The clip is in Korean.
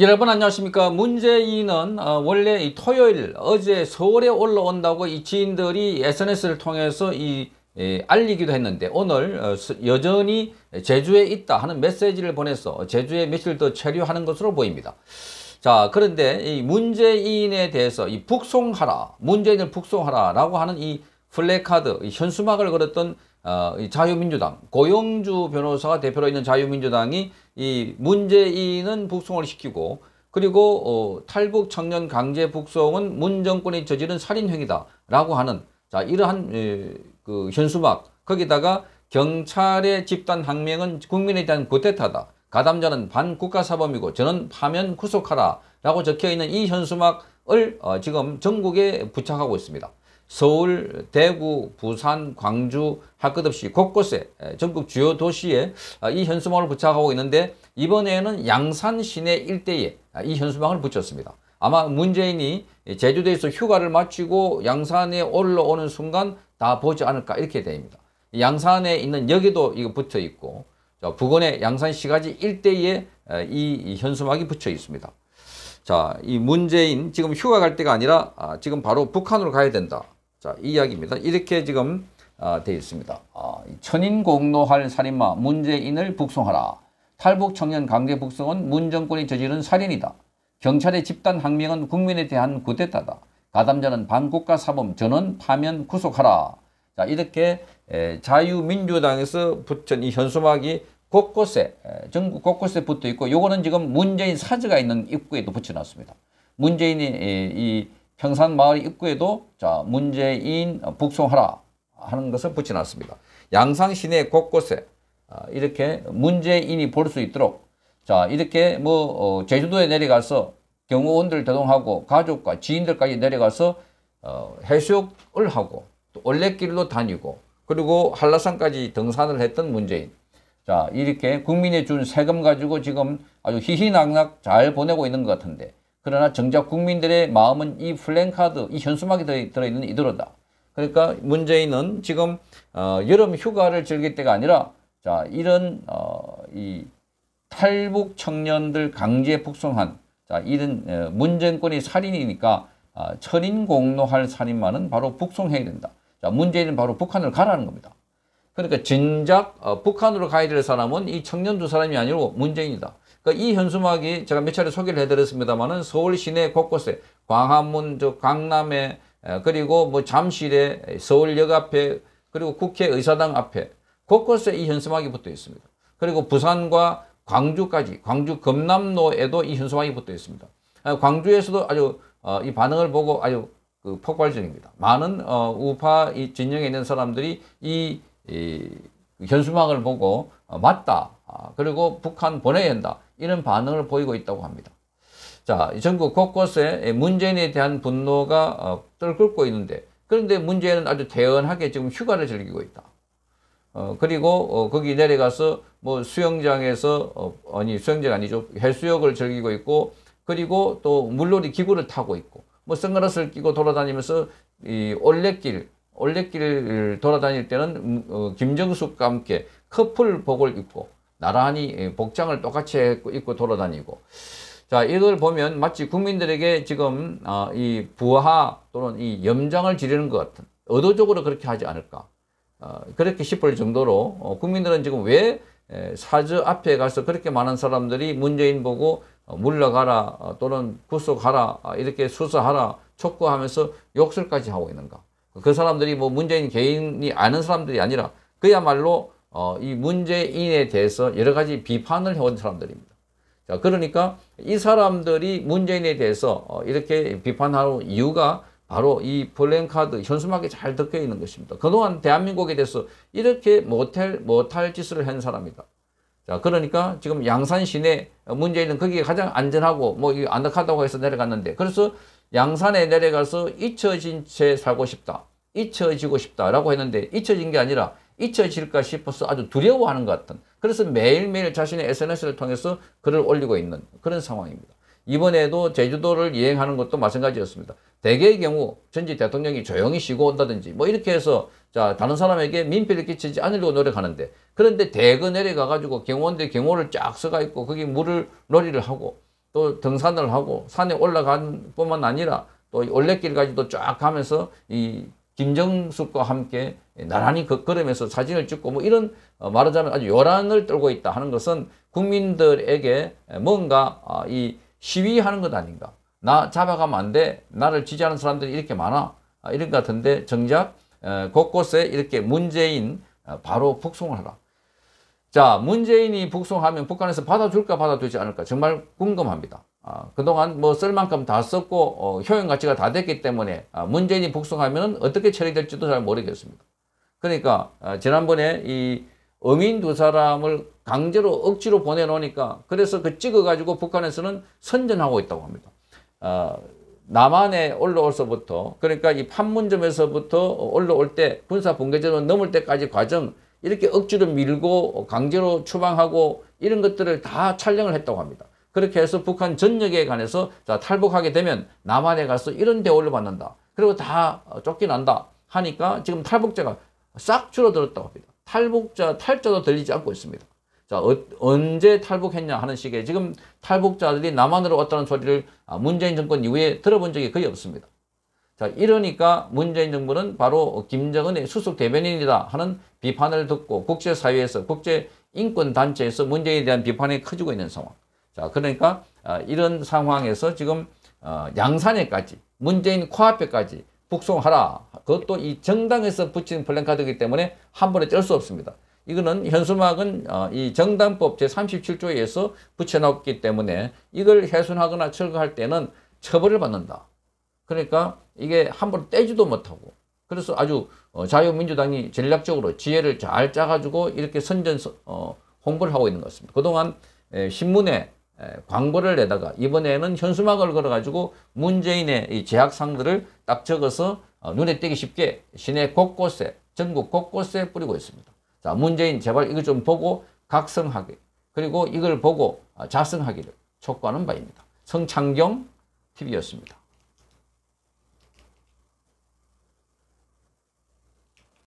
여러분 안녕하십니까 문재인은 어, 원래 토요일 어제 서울에 올라온다고 이 지인들이 SNS를 통해서 이 예, 알리기도 했는데 오늘 어, 여전히 제주에 있다 하는 메시지를 보내서 제주에 며칠 더 체류하는 것으로 보입니다. 자 그런데 이 문재인에 대해서 이 북송하라 문재인을 북송하라라고 하는 이 플래카드 현수막을 걸었던 어, 이 자유민주당 고영주 변호사가 대표로 있는 자유민주당이 이 문재인은 북송을 시키고 그리고 어, 탈북 청년 강제 북송은 문정권이 저지른 살인행위다라고 하는 자 이러한 에, 예, 그 현수막 거기다가 경찰의 집단 항명은 국민에 대한 구태타다 가담자는 반국가사범이고 저는 파면 구속하라라고 적혀있는 이 현수막을 어, 지금 전국에 부착하고 있습니다. 서울, 대구, 부산, 광주 할 것 없이 곳곳에 전국 주요 도시에 아, 이 현수막을 부착하고 있는데 이번에는 양산 시내 일대에 아, 이 현수막을 붙였습니다. 아마 문재인이 제주도에서 휴가를 마치고 양산에 올라오는 순간 다 보지 않을까 이렇게 됩니다. 양산에 있는 여기도 이거 붙어 있고 부근에 양산시가지 일대에 이 현수막이 붙여 있습니다. 자, 이 문재인 지금 휴가 갈 때가 아니라 아, 지금 바로 북한으로 가야 된다. 자, 이 이야기입니다. 이렇게 지금 어, 되어 있습니다. 아, 천인 공노할 살인마 문재인을 북송하라. 탈북 청년 강제 북송은 문정권이 저지른 살인이다. 경찰의 집단 항명은 국민에 대한 구태타다. 가담자는 반국가 사범 전원 파면 구속하라. 자 이렇게 에, 자유민주당에서 붙은 이 현수막이 곳곳에 에, 전국 곳곳에 붙어 있고 요거는 지금 문재인 사즈가 있는 입구에도 붙여놨습니다. 문재인이 에, 이 평산 마을 입구에도 자, 문재인 북송하라 하는 것을 붙여놨습니다. 양상 시내 곳곳에 아, 이렇게 문재인이 볼 수 있도록 자, 이렇게 뭐 어, 제주도에 내려가서 경호원들 대동하고 가족과 지인들까지 내려가서 어, 해수욕을 하고 또 올레길로 다니고 그리고 한라산까지 등산을 했던 문재인 자 이렇게 국민이 준 세금 가지고 지금 아주 희희낙낙 잘 보내고 있는 것 같은데 그러나 정작 국민들의 마음은 이 플랜카드, 이 현수막이 들어있는 이대로다. 그러니까 문재인은 지금 어, 여름 휴가를 즐길 때가 아니라 자 이런 어, 이 탈북 청년들 강제 북송한 자 이런 어, 문정권의 살인이니까 어, 아, 천인 공노할 살인마는 바로 북송해야 된다. 자 문재인은 바로 북한으 가라는 겁니다. 그러니까 진작 어, 북한으로 가야 될 사람은 이 청년 두 사람이 아니고 문재인이다. 그이 그러니까 현수막이 제가 몇 차례 소개를 해드렸습니다만은 서울 시내 곳곳에 광화문, 저 강남에 그리고 뭐 잠실에 서울역 앞에 그리고 국회의사당 앞에 곳곳에 이 현수막이 붙어 있습니다. 그리고 부산과 광주까지 광주 금남로에도이 현수막이 붙어 있습니다. 아, 광주에서도 아주 어, 이 반응을 보고 아주 그 폭발적입니다. 많은 어, 우파 이 진영에 있는 사람들이 이, 이 현수막을 보고 어, 맞다. 아, 그리고 북한 보내야 한다. 이런 반응을 보이고 있다고 합니다. 자, 전국 곳곳에 문재인에 대한 분노가 떨끓고 어, 있는데 그런데 문재인은 아주 대연하게 지금 휴가를 즐기고 있다. 어, 그리고 어, 거기 내려가서 뭐 수영장에서 어, 아니 수영장 아니죠 해수욕을 즐기고 있고 그리고 또 물놀이 기구를 타고 있고 뭐 선글라스를 끼고 돌아다니면서 이 올레길 올레길 돌아다닐 때는 음, 어, 김정숙과 함께 커플복을 입고 나란히 예, 복장을 똑같이 입고 돌아다니고 자 이걸 보면 마치 국민들에게 지금 어, 이 부하 또는 이 염장을 지르는 것 같은 의도적으로 그렇게 하지 않을까 어, 그렇게 싶을 정도로 어, 국민들은 지금 왜 사저 앞에 가서 그렇게 많은 사람들이 문재인 보고 어, 물러가라 어, 또는 구속하라 어, 이렇게 수사하라 촉구하면서 욕설까지 하고 있는가 그 사람들이 뭐 문재인 개인이 아는 사람들이 아니라 그야말로 어, 이 문재인에 대해서 여러 가지 비판을 해온 사람들입니다. 자, 그러니까 이 사람들이 문재인에 대해서 어, 이렇게 비판하는 이유가 바로 이 플랜카드 현수막에 잘 덮여 있는 것입니다. 그동안 대한민국에 대해서 이렇게 못할, 못할 짓을 한 사람이다. 자, 그러니까 지금 양산 시내 문재인은 거기에 가장 안전하고 뭐 안락하다고 해서 내려갔는데 그래서 양산에 내려가서 잊혀진 채 살고 싶다. 잊혀지고 싶다라고 했는데 잊혀진 게 아니라 잊혀질까 싶어서 아주 두려워하는 것 같은 그래서 매일매일 자신의 SNS를 통해서 글을 올리고 있는 그런 상황입니다. 이번에도 제주도를 여행하는 것도 마찬가지였습니다. 대개의 경우 전직 대통령이 조용히 쉬고 온다든지 뭐 이렇게 해서 자 다른 사람에게 민폐를 끼치지 않으려고 노력하는데 그런데 대거 내려가가지고 경호원들 경호를 쫙써가 있고 거기 물을 놀이를 하고 또 등산을 하고 산에 올라간 뿐만 아니라 또 올레길까지도 쫙 가면서 이 김정숙과 함께 나란히 걸으면서 사진을 찍고 뭐 이런 어, 말하자면 아주 요란을 떨고 있다 하는 것은 국민들에게 뭔가 아, 이 시위하는 것 아닌가. 나 잡아가면 안 돼. 나를 지지하는 사람들이 이렇게 많아. 아, 이런 것 같은데 정작 곳곳에 이렇게 문재인 어, 바로 북송을 하라. 자 문재인이 북송하면 북한에서 받아줄까 받아주지 않을까 정말 궁금합니다. 아, 그동안 뭐 쓸 만큼 다 썼고 어, 효용 가치가 다 됐기 때문에 아, 문재인이 복속하면 어떻게 처리될지도 잘 모르겠습니다. 그러니까 아, 지난번에 이 어민 두 사람을 강제로 억지로 보내놓으니까 그래서 그 찍어가지고 북한에서는 선전하고 있다고 합니다. 아, 남한에 올라올서부터 그러니까 이 판문점에서부터 올라올 때 군사 분계점을 넘을 때까지 과정 이렇게 억지로 밀고 강제로 추방하고 이런 것들을 다 촬영을 했다고 합니다. 그렇게 해서 북한 전역에 관해서 자, 탈북하게 되면 남한에 가서 이런 대우를 받는다. 그리고 다 어, 쫓겨난다 하니까 지금 탈북자가 싹 줄어들었다고 합니다. 탈북자 탈자도 들리지 않고 있습니다. 자, 어, 언제 탈북했냐 하는 식의 지금 탈북자들이 남한으로 왔다는 소리를 아, 문재인 정권 이후에 들어본 적이 거의 없습니다. 자, 이러니까 문재인 정부는 바로 김정은의 수석 대변인이다 하는 비판을 듣고 국제사회에서 국제인권단체에서 문재인에 대한 비판이 커지고 있는 상황. 자, 그러니까 아, 이런 상황에서 지금 어, 양산에까지 문재인 코앞에까지 북송하라. 그것도 이 정당에서 붙인 플랜카드이기 때문에 한 번에 쩔 수 없습니다. 이거는 현수막은 어, 이 정당법 제37조에 서 붙여놨기 때문에 이걸 훼손하거나 철거할 때는 처벌을 받는다. 그러니까 이게 함부로 떼지도 못하고 그래서 아주 어, 자유민주당이 전략적으로 지혜를 잘 짜가지고 이렇게 선전 홍보를 하고 있는 것입니다 그동안 신문에 광고를 내다가 이번에는 현수막을 걸어가지고 문재인의 제약상들을 딱 적어서 어, 눈에 띄기 쉽게 시내 곳곳에 전국 곳곳에 뿌리고 있습니다. 자 문재인 제발 이걸 좀 보고 각성하기 그리고 이걸 보고 어, 자성하기를 촉구하는 바입니다. 성창경 TV였습니다.